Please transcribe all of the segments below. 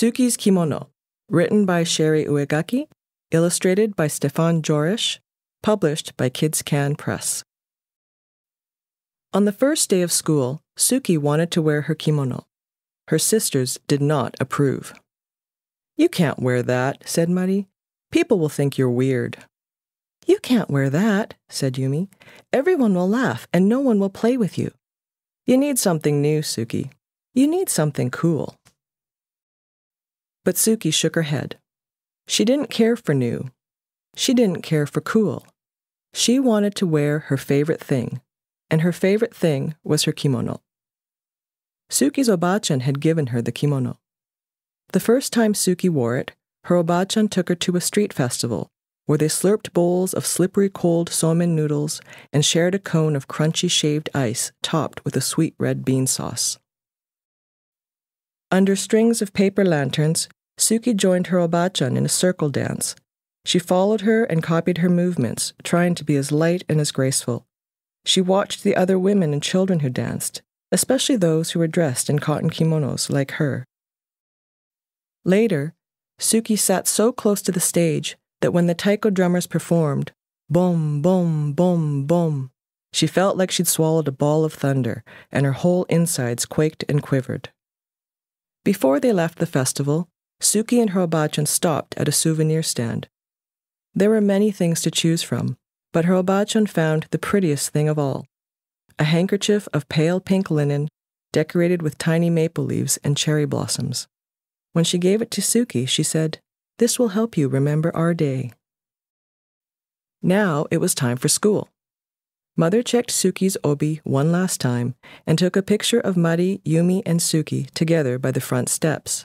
Suki's Kimono, written by Sherry Uegaki, illustrated by Stefan Jorish, published by Kids Can Press. On the first day of school, Suki wanted to wear her kimono. Her sisters did not approve. You can't wear that, said Mari. People will think you're weird. You can't wear that, said Yumi. Everyone will laugh and no one will play with you. You need something new, Suki. You need something cool. But Suki shook her head. She didn't care for new. She didn't care for cool. She wanted to wear her favorite thing, and her favorite thing was her kimono. Suki's obachan had given her the kimono. The first time Suki wore it, her obachan took her to a street festival where they slurped bowls of slippery cold somen noodles and shared a cone of crunchy shaved ice topped with a sweet red bean sauce. Under strings of paper lanterns, Suki joined her obachan in a circle dance. She followed her and copied her movements, trying to be as light and as graceful. She watched the other women and children who danced, especially those who were dressed in cotton kimonos like her. Later, Suki sat so close to the stage that when the taiko drummers performed, boom, boom, boom, boom, she felt like she'd swallowed a ball of thunder, and her whole insides quaked and quivered. Before they left the festival, Suki and Hirobachan stopped at a souvenir stand. There were many things to choose from, but Hirobachan found the prettiest thing of all a handkerchief of pale pink linen decorated with tiny maple leaves and cherry blossoms. When she gave it to Suki, she said, This will help you remember our day. Now it was time for school. Mother checked Suki's obi one last time and took a picture of Mari, Yumi, and Suki together by the front steps.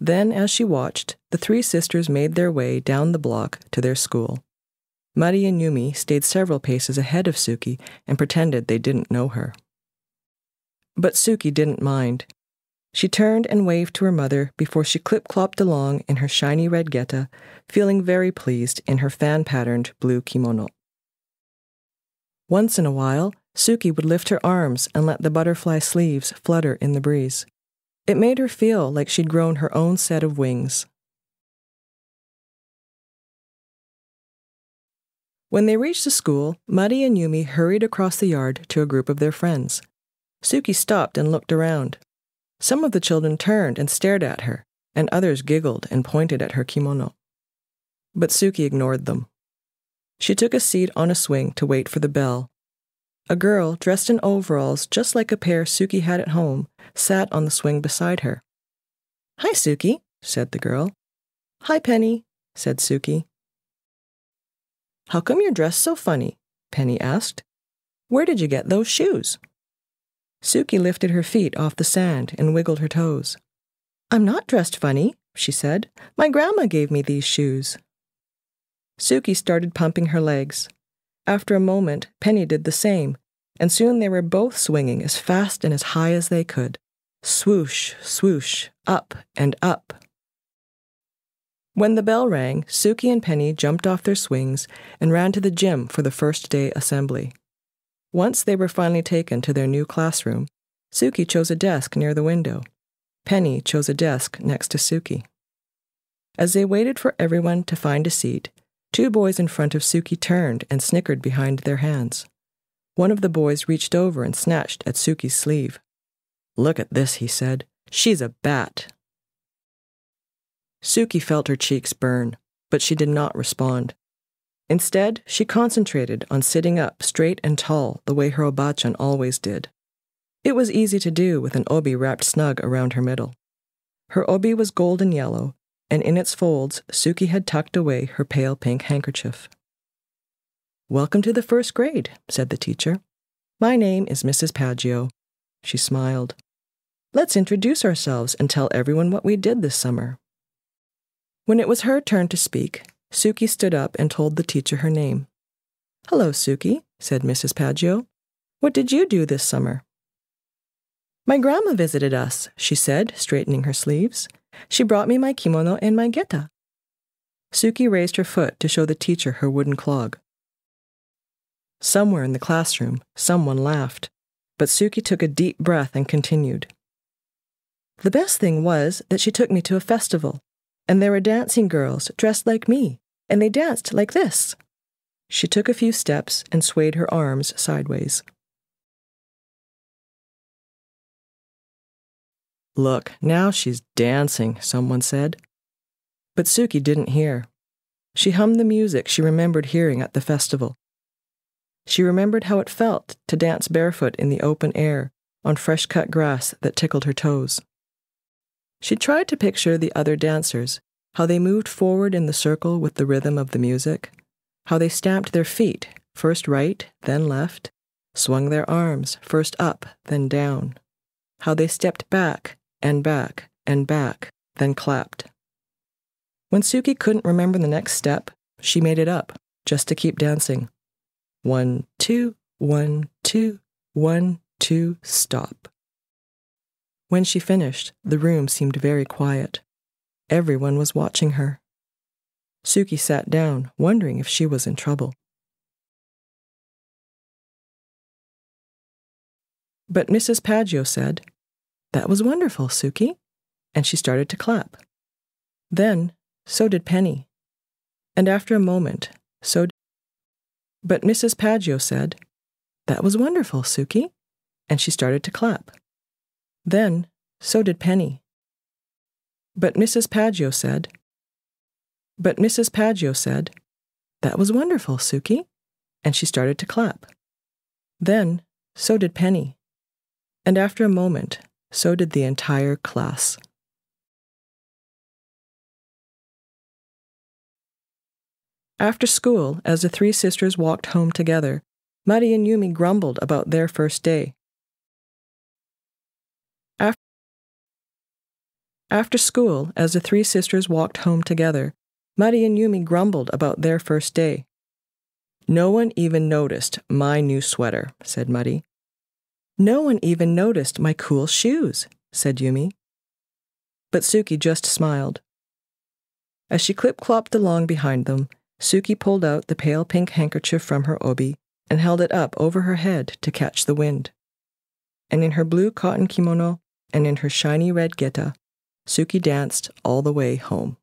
Then, as she watched, the three sisters made their way down the block to their school. Mari and Yumi stayed several paces ahead of Suki and pretended they didn't know her. But Suki didn't mind. She turned and waved to her mother before she clip clopped along in her shiny red geta, feeling very pleased in her fan patterned blue kimono. Once in a while, Suki would lift her arms and let the butterfly sleeves flutter in the breeze. It made her feel like she'd grown her own set of wings. When they reached the school, Muddy and Yumi hurried across the yard to a group of their friends. Suki stopped and looked around. Some of the children turned and stared at her, and others giggled and pointed at her kimono. But Suki ignored them. She took a seat on a swing to wait for the bell. A girl, dressed in overalls just like a pair Suki had at home, sat on the swing beside her. Hi, Suki, said the girl. Hi, Penny, said Suki. How come you're dressed so funny? Penny asked. Where did you get those shoes? Suki lifted her feet off the sand and wiggled her toes. I'm not dressed funny, she said. My grandma gave me these shoes. Suki started pumping her legs. After a moment, Penny did the same, and soon they were both swinging as fast and as high as they could. Swoosh, swoosh, up and up. When the bell rang, Suki and Penny jumped off their swings and ran to the gym for the first day assembly. Once they were finally taken to their new classroom, Suki chose a desk near the window. Penny chose a desk next to Suki. As they waited for everyone to find a seat, Two boys in front of Suki turned and snickered behind their hands. One of the boys reached over and snatched at Suki's sleeve. Look at this, he said. She's a bat. Suki felt her cheeks burn, but she did not respond. Instead, she concentrated on sitting up straight and tall the way her obachan always did. It was easy to do with an obi wrapped snug around her middle. Her obi was golden yellow and in its folds, Suki had tucked away her pale pink handkerchief. Welcome to the first grade, said the teacher. My name is Mrs. Paggio. She smiled. Let's introduce ourselves and tell everyone what we did this summer. When it was her turn to speak, Suki stood up and told the teacher her name. Hello, Suki, said Mrs. Paggio. What did you do this summer? My grandma visited us, she said, straightening her sleeves. She brought me my kimono and my geta. Suki raised her foot to show the teacher her wooden clog. Somewhere in the classroom, someone laughed, but Suki took a deep breath and continued. The best thing was that she took me to a festival, and there were dancing girls dressed like me, and they danced like this. She took a few steps and swayed her arms sideways. Look, now she's dancing, someone said. But Suki didn't hear. She hummed the music she remembered hearing at the festival. She remembered how it felt to dance barefoot in the open air on fresh cut grass that tickled her toes. She tried to picture the other dancers, how they moved forward in the circle with the rhythm of the music, how they stamped their feet, first right, then left, swung their arms, first up, then down, how they stepped back, and back, and back, then clapped. When Suki couldn't remember the next step, she made it up, just to keep dancing. One, two, one, two, one, two, stop. When she finished, the room seemed very quiet. Everyone was watching her. Suki sat down, wondering if she was in trouble. But Mrs. Paggio said, that was wonderful, Suki. And she started to clap. Then, so did Penny. And after a moment, so did. But Mrs. Paggio said, That was wonderful, Suki. And she started to clap. Then, so did Penny. But Mrs. Paggio said, But Mrs. Paggio said, That was wonderful, Suki. And she started to clap. Then, so did Penny. And after a moment, so did the entire class. After school, as the three sisters walked home together, Mari and Yumi grumbled about their first day. After school, as the three sisters walked home together, Mari and Yumi grumbled about their first day. No one even noticed my new sweater, said Muddy. No one even noticed my cool shoes, said Yumi. But Suki just smiled. As she clip clopped along behind them, Suki pulled out the pale pink handkerchief from her obi and held it up over her head to catch the wind. And in her blue cotton kimono and in her shiny red geta, Suki danced all the way home.